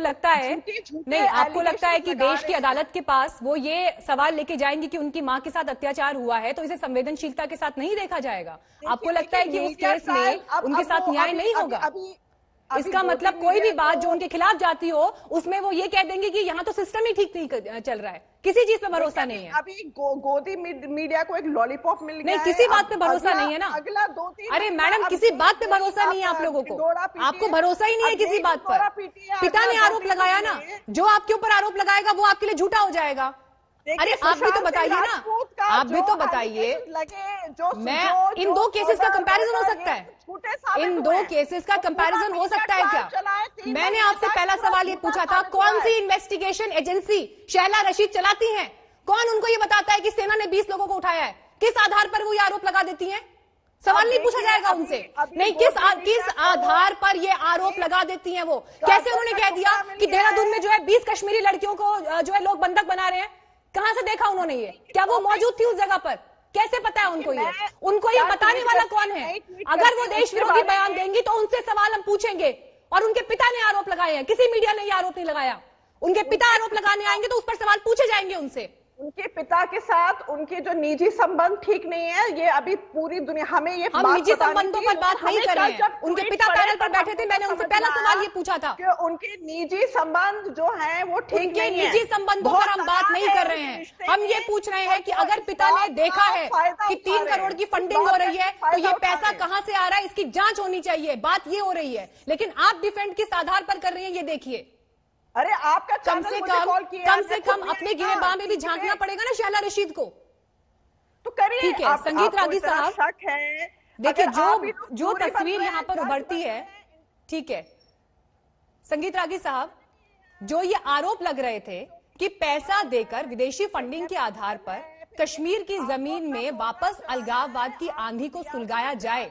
लगता है नहीं आपको लगता है कि देश की अदालत के पास वो ये सवाल लेके जाएंगे कि उनकी माँ के साथ अत्याचार हुआ है तो इसे संवेदनशीलता के साथ नहीं देखा जाएगा आपको लगता है कि उस केस में उनके साथ न्याय नहीं होगा इसका मतलब कोई भी बात तो जो उनके खिलाफ जाती हो उसमें वो ये कह देंगे कि यहाँ तो सिस्टम ही ठीक नहीं चल रहा है किसी चीज पे भरोसा नहीं है अभी गो, गोदी मीडिया को एक लॉलीपॉप मिल गया नहीं किसी बात पे भरोसा नहीं है ना अगला दो तीन अरे मैडम किसी बात पे भरोसा नहीं है आप लोगों को आपको भरोसा ही नहीं है किसी बात पर पिता ने आरोप लगाया ना जो आपके ऊपर आरोप लगाएगा वो आपके लिए झूठा हो जाएगा अरे आप भी तो बताइए ना आप भी तो बताइए मैं इन दो केसेस का कंपैरिजन तो हो सकता है इन दो केसेस का कंपैरिजन हो सकता है क्या मैंने आपसे पहला सवाल ये पूछा था कौन सी इन्वेस्टिगेशन एजेंसी शहला रशीद चलाती है कौन उनको ये बताता है कि सेना ने बीस लोगों को उठाया है किस आधार पर वो ये आरोप लगा देती है सवाल नहीं पूछा जाएगा उनसे नहीं किस आ, किस तो आधार पर ये आरोप लगा देती हैं वो तो कैसे उन्होंने कह दिया कि देहरादून में जो है बीस कश्मीरी लड़कियों को जो है लोग बंधक बना रहे हैं कहां से देखा उन्होंने ये क्या वो तो मौजूद थी उस जगह पर कैसे पता है उनको ये उनको ये बताने वाला कौन है अगर वो देश विरोधी बयान देंगी तो उनसे सवाल हम पूछेंगे और उनके पिता ने आरोप लगाए हैं किसी मीडिया ने ये आरोप नहीं लगाया उनके पिता आरोप लगाने आएंगे तो उस पर सवाल पूछे जाएंगे उनसे उनके पिता के साथ उनके जो निजी संबंध ठीक नहीं है ये अभी पूरी दुनिया हमें ये हम निजी संबंधों पर बात नहीं कर रहे हैं उनके पिता पैनल पर बैठे थे मैंने उनसे पहला सवाल ये पूछा था कि उनके निजी संबंध जो है वो ठीक नहीं है निजी संबंधों पर हम बात नहीं कर रहे हैं हम ये पूछ रहे हैं कि अगर पिता ने देखा है कि तीन करोड़ की फंडिंग हो रही अच्छा है तो ये पैसा कहाँ से आ रहा है इसकी जाँच होनी चाहिए बात ये हो रही है लेकिन आप डिफेंड किस आधार पर कर रही है ये देखिए अरे आपका कम से कम कम से कम अपने बाह में भी झांकना पड़ेगा ना शहला रशीद को तो करिए ठीक है संगीत रागी साहब देखिए जो तो जो तस्वीर यहाँ पर उभरती है ठीक है संगीत रागी साहब जो ये आरोप लग रहे थे कि पैसा देकर विदेशी फंडिंग के आधार पर कश्मीर की जमीन में वापस अलगाववाद की आंधी को सुलगाया जाए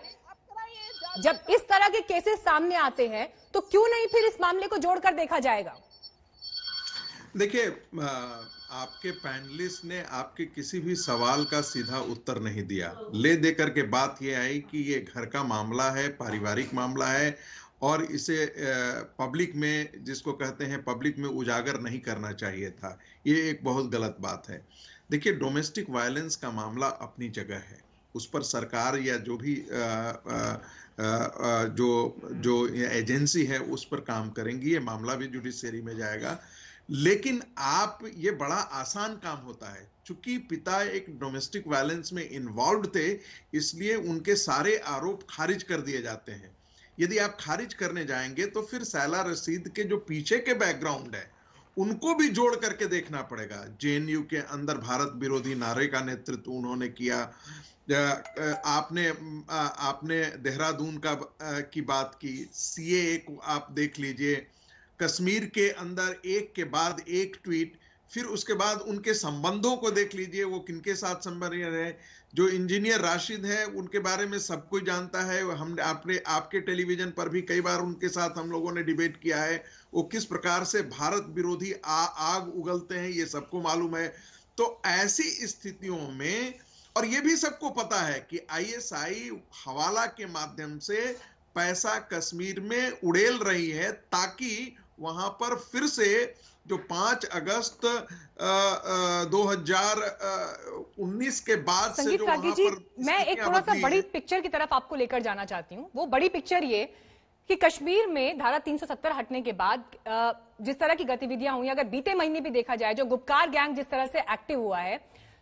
जब इस तरह के केसेस सामने आते हैं तो क्यों नहीं फिर इस मामले को जोड़कर देखा जाएगा देखिए आपके पैनलिस्ट ने आपके किसी भी सवाल का सीधा उत्तर नहीं दिया ले देकर के बात यह आई कि ये घर का मामला है पारिवारिक मामला है और इसे पब्लिक में जिसको कहते हैं पब्लिक में उजागर नहीं करना चाहिए था ये एक बहुत गलत बात है देखिए डोमेस्टिक वायलेंस का मामला अपनी जगह है उस पर सरकार या जो भी आ, आ, आ, जो जो एजेंसी है उस पर काम करेंगी ये मामला भी जुडिशियरी में जाएगा लेकिन आप ये बड़ा आसान काम होता है चूंकि पिता एक डोमेस्टिक वायलेंस में इन्वॉल्व थे इसलिए उनके सारे आरोप खारिज कर दिए जाते हैं यदि आप खारिज करने जाएंगे तो फिर सैला रसीद के जो पीछे के बैकग्राउंड है उनको भी जोड़ करके देखना पड़ेगा जेएनयू के अंदर भारत विरोधी नारे का नेतृत्व उन्होंने किया आपने आपने देहरादून का की बात की सीए को आप देख लीजिए कश्मीर के अंदर एक के बाद एक ट्वीट फिर उसके बाद उनके संबंधों को देख लीजिए वो किनके साथ संबंध है जो इंजीनियर राशिद है उनके बारे में सब कोई जानता है हम आपने आपके टेलीविजन पर भी कई बार उनके साथ हम लोगों ने डिबेट किया है वो किस प्रकार से भारत विरोधी आ, आग उगलते हैं ये सबको मालूम है तो ऐसी स्थितियों में और ये भी सबको पता है कि आईएसआई हवाला के माध्यम से पैसा कश्मीर में उड़ेल रही है ताकि वहां पर फिर से जो 5 अगस्त आ, आ, 2019 के बाद से जो वहां पर मैं एक थोड़ा सा बड़ी पिक्चर की तरफ आपको लेकर जाना चाहती हूँ वो बड़ी पिक्चर ये कि कश्मीर में धारा 370 हटने के बाद जिस तरह की गतिविधियां हुई अगर बीते महीने भी देखा जाए जो गुप्कार गैंग जिस तरह से एक्टिव हुआ है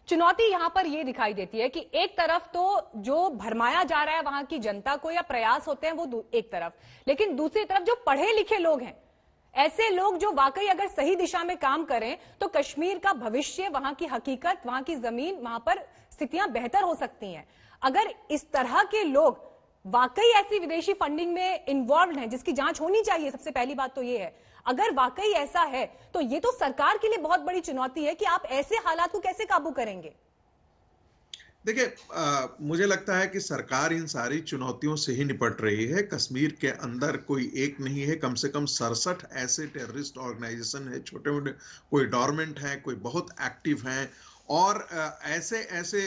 चुनौती यहां पर यह दिखाई देती है कि एक तरफ तो जो भरमाया जा रहा है वहां की जनता को या प्रयास होते हैं वो एक तरफ लेकिन दूसरी तरफ जो पढ़े लिखे लोग हैं ऐसे लोग जो वाकई अगर सही दिशा में काम करें तो कश्मीर का भविष्य वहां की हकीकत वहां की जमीन वहां पर स्थितियां बेहतर हो सकती हैं अगर इस तरह के लोग वाकई ऐसी विदेशी फंडिंग में इन्वॉल्व हैं जिसकी जांच होनी चाहिए सबसे पहली बात तो ये है अगर वाकई ऐसा है तो ये तो सरकार के लिए बहुत बड़ी चुनौती है कि आप ऐसे हालात को कैसे काबू करेंगे देखिए मुझे लगता है कि सरकार इन सारी चुनौतियों से ही निपट रही है कश्मीर के अंदर कोई एक नहीं है कम से कम सड़सठ ऐसे टेररिस्ट ऑर्गेनाइजेशन है छोटे मोटे कोई डॉर्मेंट है कोई बहुत एक्टिव हैं और ऐसे ऐसे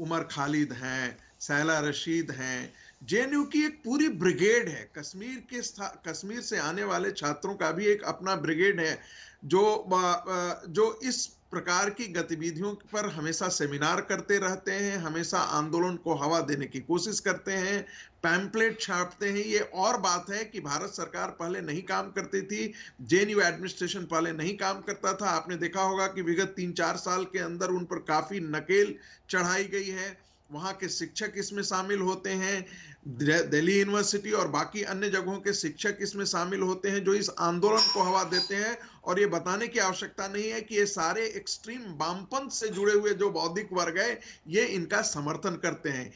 उमर खालिद हैं सैला रशीद हैं जे की एक पूरी ब्रिगेड है कश्मीर के कश्मीर से आने वाले छात्रों का भी एक अपना ब्रिगेड है जो जो इस प्रकार की गतिविधियों पर हमेशा सेमिनार करते रहते हैं हमेशा आंदोलन को हवा देने की कोशिश करते हैं पैम्पलेट छापते हैं ये और बात है कि भारत सरकार पहले नहीं काम करती थी जेएनयू एडमिनिस्ट्रेशन पहले नहीं काम करता था आपने देखा होगा कि विगत तीन चार साल के अंदर उन पर काफी नकेल चढ़ाई गई है वहाँ के शिक्षक इसमें शामिल होते हैं दिल्ली यूनिवर्सिटी और बाकी अन्य जगहों के शिक्षक इसमें शामिल होते हैं जो इस आंदोलन को हवा देते हैं और ये बताने की आवश्यकता नहीं है कि ये सारे एक्सट्रीम वामपंथ से जुड़े हुए जो बौद्धिक वर्ग है ये इनका समर्थन करते हैं